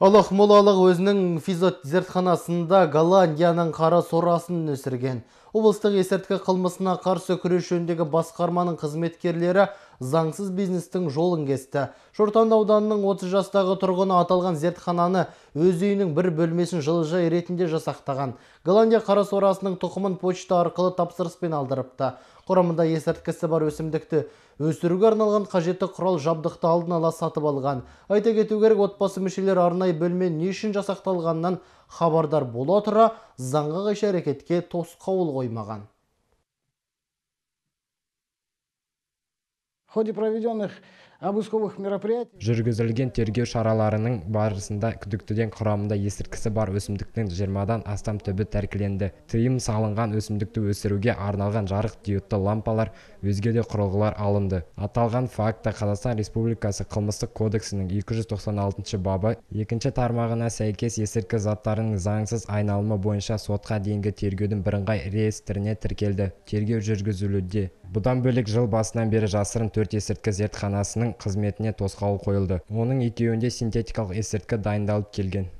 Аллах Молалық өзінің физот Голландияның қара сорасын өсірген. Облыстық есірткі қылмысына қарсы күрес жөніндегі басқарманың қызметкерлері заңсыз бизнестің жолын кесті. Шортанды ауданының 30 жастағы тұрғыны аталған зертхананы өз үйінің бір бөлмесін жылыжа ретінде жасақтаған. Голландия қарасорасының тұқымын почта арқылы тапсырыспен алдырыпты. Құрамында есірткісі бар өсімдікті өсіруге арналған қажетті құрал жабдықты алдын ала сатып алған. Айта кету керек отбасы мүшелері арнайы бөлме не үшін жасақталғанынан хабардар бола тұра заңға қайшы әрекетке тосқауыл қоймаған В ходе проведенных обысковых мероприятий жүргізілген тергеу шараларының барысында күдіктіден құрамында есірткісі бар өсімдіктің жиырмадан астам түбі тәркіленді тыйым салынған өсімдікті өсіруге арналған жарық диодты лампалар өзге де құрылғылар алынды аталған факті қазақстан республикасы қылмыстық кодексінің алтыншы бабы екінші тармағына сәйкес есірткі заттарының заңсыз айналымы бойынша сотқа дейінгі тергеудің бірыңғай реестріне тіркелді тергеу жүргізілуде бұдан бөлек жыл басынан бері жасырын төрт есірткі зертханасының қызметіне тосқауыл қойылды оның екеуінде синтетикалық есірткі дайындалып келген